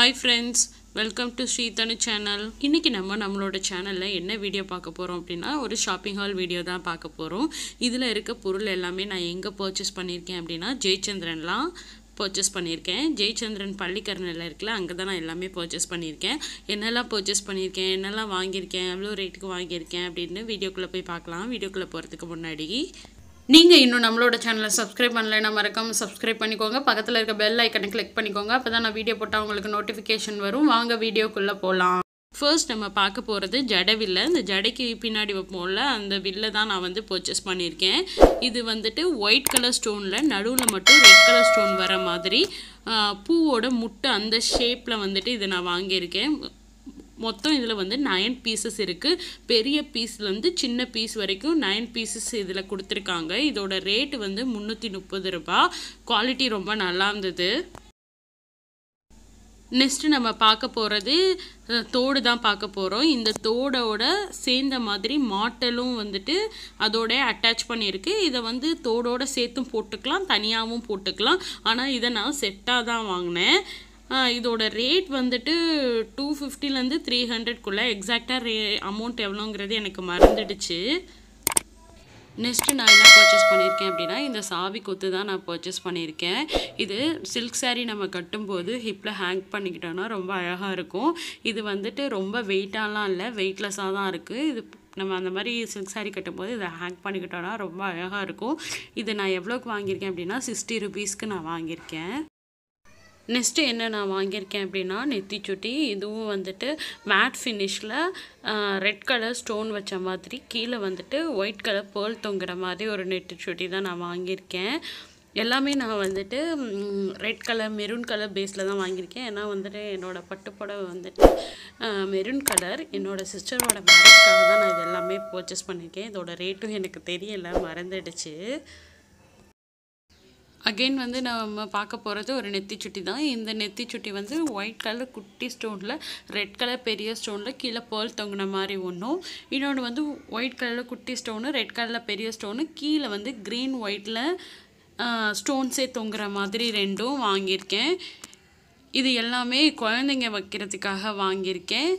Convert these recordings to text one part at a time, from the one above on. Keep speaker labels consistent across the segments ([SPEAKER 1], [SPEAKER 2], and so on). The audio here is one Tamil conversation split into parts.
[SPEAKER 1] hi friends welcome to Sridhanu channel இன்றைக்கி நம்ம நம்மளோட சேனலில் என்ன வீடியோ பார்க்க போகிறோம் அப்படின்னா ஒரு ஷாப்பிங் ஹால் வீடியோ தான் பார்க்க போகிறோம் இதில் இருக்க பொருள் எல்லாமே நான் எங்கே பர்ச்சேஸ் பண்ணியிருக்கேன் அப்படின்னா ஜெயச்சந்திரன்லாம் பர்ச்சேஸ் பண்ணியிருக்கேன் ஜெயச்சந்திரன் பள்ளிக்கரணையில் இருக்குல்ல அங்கே தான் நான் எல்லாமே பர்ச்சேஸ் பண்ணியிருக்கேன் என்னெல்லாம் பர்ச்சேஸ் பண்ணியிருக்கேன் என்னெல்லாம் வாங்கியிருக்கேன் எவ்வளோ ரேட்டுக்கு வாங்கியிருக்கேன் அப்படின்னு வீடியோக்குள்ளே போய் பார்க்கலாம் வீடியோக்குள்ளே போகிறதுக்கு முன்னாடி நீங்கள் இன்னும் நம்மளோட சேனலை சப்ஸ்கிரைப் பண்ணலைனா மறக்காமல் சப்ஸ்கிரைப் பண்ணிக்கோங்க பக்கத்தில் இருக்க பெல் ஐக்கனை கிளிக் பண்ணிக்கோங்க அப்போ தான் நான் வீடியோ போட்டால் உங்களுக்கு நோட்டிஃபிகேஷன் வரும் வாங்க வீடியோக்குள்ளே போகலாம் ஃபர்ஸ்ட் நம்ம பார்க்க போகிறது ஜடை வில்லை இந்த ஜடைக்கு பின்னாடி வைப்போம்ல அந்த வில்லை தான் நான் வந்து பர்ச்சேஸ் பண்ணியிருக்கேன் இது வந்துட்டு ஒயிட் கலர் ஸ்டோனில் நடுவில் மட்டும் ரெட் கலர் ஸ்டோன் வர மாதிரி பூவோட முட்டை அந்த ஷேப்பில் வந்துட்டு இதை நான் வாங்கியிருக்கேன் மொத்தம் இதில் வந்து நயன் பீசஸ் இருக்குது பெரிய பீஸ்லேருந்து சின்ன பீஸ் வரைக்கும் நயன் பீசஸ் இதில் கொடுத்துருக்காங்க இதோட ரேட் வந்து முந்நூற்றி முப்பது ரூபா குவாலிட்டி ரொம்ப நல்லா இருந்தது நெக்ஸ்ட்டு நம்ம பார்க்க போகிறது தோடு தான் பார்க்க போகிறோம் இந்த தோடோட சேர்ந்த மாதிரி மாட்டலும் வந்துட்டு அதோட அட்டாச் பண்ணியிருக்கு இதை வந்து தோடோட சேர்த்தும் போட்டுக்கலாம் தனியாகவும் போட்டுக்கலாம் ஆனால் இதை நான் செட்டாக தான் வாங்கினேன் இதோட ரேட் வந்துட்டு டூ ஃபிஃப்டிலேருந்து த்ரீ ஹண்ட்ரட்குள்ளே எக்ஸாக்டாக ரே அமௌண்ட் எவ்வளோங்கிறது எனக்கு மறந்துடுச்சு நெக்ஸ்ட்டு நான் என்ன பர்ச்சேஸ் பண்ணியிருக்கேன் அப்படின்னா இந்த சாவி கொத்து தான் நான் பர்ச்சேஸ் பண்ணியிருக்கேன் இது சில்க் சாரீ நம்ம கட்டும்போது ஹிப்பில் ஹேங் பண்ணிக்கிட்டோன்னா ரொம்ப அழகாக இருக்கும் இது வந்துட்டு ரொம்ப வெயிட்டாலாம் இல்லை வெயிட்லெஸ்ஸாக தான் இருக்குது இது நம்ம அந்த மாதிரி சில்க் சாரீ கட்டும்போது இதை ஹேங் பண்ணிக்கிட்டோன்னா ரொம்ப அழகாக இருக்கும் இது நான் எவ்வளோக்கு வாங்கியிருக்கேன் அப்படின்னா சிக்ஸ்டி ருபீஸ்க்கு நான் வாங்கியிருக்கேன் நெக்ஸ்ட்டு என்ன நான் வாங்கியிருக்கேன் அப்படின்னா நெத்தி சுட்டி இதுவும் வந்துட்டு மேட் ஃபினிஷில் ரெட் கலர் ஸ்டோன் வச்ச மாதிரி கீழே வந்துட்டு ஒயிட் கலர் பேர்ல் தொங்குற மாதிரி ஒரு நெத்தி சுட்டி தான் நான் வாங்கியிருக்கேன் எல்லாமே நான் வந்துட்டு ரெட் கலர் மெரூன் கலர் பேஸில் தான் வாங்கியிருக்கேன் ஏன்னா வந்துட்டு என்னோடய பட்டுப்புடவை வந்துட்டு மெரூன் கலர் என்னோடய சிஸ்டரோட மேரேஜ்க்காக தான் நான் இது எல்லாமே பர்ச்சேஸ் பண்ணியிருக்கேன் இதோட ரேட்டும் எனக்கு தெரியலை மறந்துடுச்சு அகெயின் வந்து நம்ம பார்க்க போகிறது ஒரு நெத்தி சுட்டி தான் இந்த நெத்தி சுட்டி வந்து ஒயிட் கலர் குட்டி ஸ்டோனில் ரெட் கலர் பெரிய ஸ்டோனில் கீழே பேர்ல் தொங்கின மாதிரி ஒன்றும் இன்னொன்று வந்து ஒயிட் கலரில் குட்டி ஸ்டோனு ரெட் கலரில் பெரிய ஸ்டோனு கீழே வந்து க்ரீன் ஒயிட்டில் ஸ்டோன்ஸே தொங்குற மாதிரி ரெண்டும் வாங்கியிருக்கேன் இது எல்லாமே குழந்தைங்க வைக்கிறதுக்காக வாங்கியிருக்கேன்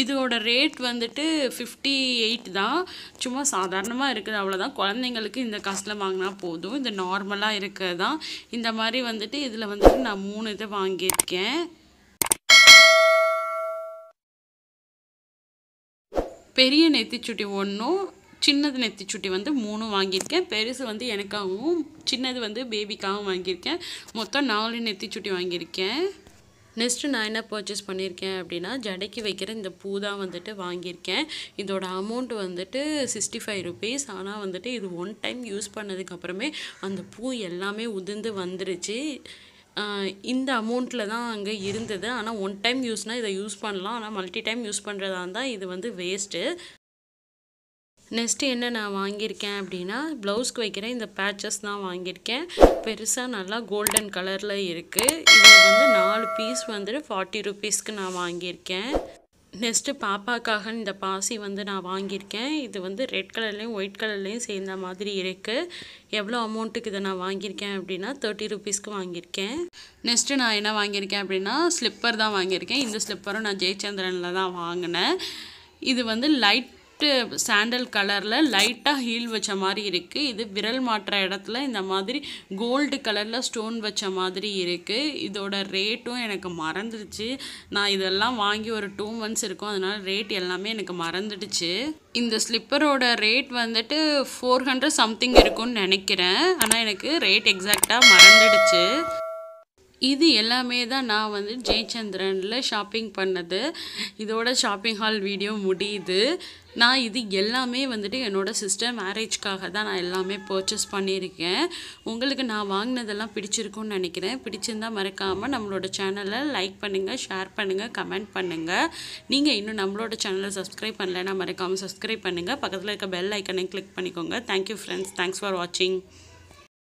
[SPEAKER 1] இதோட ரேட் வந்துட்டு ஃபிஃப்டி எயிட் தான் சும்மா சாதாரணமாக இருக்குது அவ்வளோதான் குழந்தைங்களுக்கு இந்த காசில் வாங்கினா போதும் இது நார்மலாக இருக்கிறது தான் இந்த மாதிரி வந்துட்டு இதில் வந்துட்டு நான் மூணு இதை வாங்கியிருக்கேன் பெரிய நெத்திச்சுட்டி ஒன்றும் சின்னது நெத்திச்சுட்டி வந்து மூணும் வாங்கியிருக்கேன் பெருசு வந்து எனக்காகவும் சின்னது வந்து பேபிக்காகவும் வாங்கியிருக்கேன் மொத்தம் நாலு நெத்திச்சுட்டி வாங்கியிருக்கேன் நெக்ஸ்ட்டு நான் என்ன பர்ச்சேஸ் பண்ணியிருக்கேன் அப்படின்னா ஜடைக்கு வைக்கிற இந்த பூ தான் வந்துட்டு வாங்கியிருக்கேன் இதோட அமௌண்ட் வந்துட்டு சிக்ஸ்டி ஃபைவ் ருபீஸ் ஆனால் வந்துட்டு இது ஒன் டைம் யூஸ் பண்ணதுக்கப்புறமே அந்த பூ எல்லாமே உதிர்ந்து வந்துருச்சு இந்த அமௌண்ட்டில் தான் அங்கே இருந்தது ஆனால் ஒன் டைம் யூஸ்னால் இதை யூஸ் பண்ணலாம் ஆனால் மல்டி டைம் யூஸ் பண்ணுறதா இருந்தால் இது வந்து வேஸ்ட்டு நெக்ஸ்ட்டு என்ன நான் வாங்கியிருக்கேன் அப்படின்னா ப்ளவுஸ்க்கு வைக்கிற இந்த பேச்சஸ் தான் வாங்கியிருக்கேன் பெருசாக நல்லா கோல்டன் கலரில் இருக்குது இது வந்து நாலு பீஸ் வந்துட்டு ஃபார்ட்டி ருபீஸ்க்கு நான் வாங்கியிருக்கேன் நெக்ஸ்ட்டு பாப்பாக்காக இந்த பாசி வந்து நான் வாங்கியிருக்கேன் இது வந்து ரெட் கலர்லேயும் ஒயிட் கலர்லேயும் சேர்ந்த மாதிரி இருக்குது எவ்வளோ அமௌண்ட்டுக்கு இதை நான் வாங்கியிருக்கேன் அப்படின்னா தேர்ட்டி ருபீஸ்க்கு வாங்கியிருக்கேன் நெக்ஸ்ட்டு நான் என்ன வாங்கியிருக்கேன் அப்படின்னா ஸ்லிப்பர் தான் வாங்கியிருக்கேன் இந்த ஸ்லிப்பரும் நான் ஜெயச்சந்திரனில் தான் வாங்கினேன் இது வந்து லைட் சாஃப்ட்டு சாண்டல் கலரில் லைட்டாக ஹீல் வச்ச மாதிரி இருக்குது இது விரல் மாட்டுற இடத்துல இந்த மாதிரி கோல்டு கலரில் ஸ்டோன் வச்ச மாதிரி இருக்குது இதோட ரேட்டும் எனக்கு மறந்துடுச்சு நான் இதெல்லாம் வாங்கி ஒரு டூ மந்த்ஸ் இருக்கும் அதனால் ரேட் எல்லாமே எனக்கு மறந்துடுச்சு இந்த ஸ்லிப்பரோட ரேட் வந்துட்டு ஃபோர் ஹண்ட்ரட் சம்திங் இருக்கும்னு நினைக்கிறேன் ஆனால் எனக்கு ரேட் எக்ஸாக்டாக மறந்துடுச்சு இது எல்லாமே தான் நான் வந்து ஜெயச்சந்திரனில் ஷாப்பிங் பண்ணது இதோட ஷாப்பிங் ஹால் வீடியோ முடியுது நான் இது எல்லாமே வந்துட்டு என்னோடய சிஸ்டர் மேரேஜ்க்காக தான் நான் எல்லாமே பர்ச்சேஸ் பண்ணியிருக்கேன் உங்களுக்கு நான் வாங்கினதெல்லாம் பிடிச்சிருக்கும்னு நினைக்கிறேன் பிடிச்சிருந்தால் மறக்காமல் நம்மளோட சேனலை லைக் பண்ணுங்கள் ஷேர் பண்ணுங்கள் கமெண்ட் பண்ணுங்கள் நீங்கள் இன்னும் நம்மளோட சேனலை சப்ஸ்கிரைப் பண்ணலைன்னா மறக்காமல் சப்ஸ்கிரைப் பண்ணுங்கள் பக்கத்தில் இருக்க பெல் ஐக்கனை கிளிக் பண்ணிக்கோங்க தேங்க்யூ ஃப்ரெண்ட்ஸ் தேங்க்ஸ் ஃபார் வாட்சிங்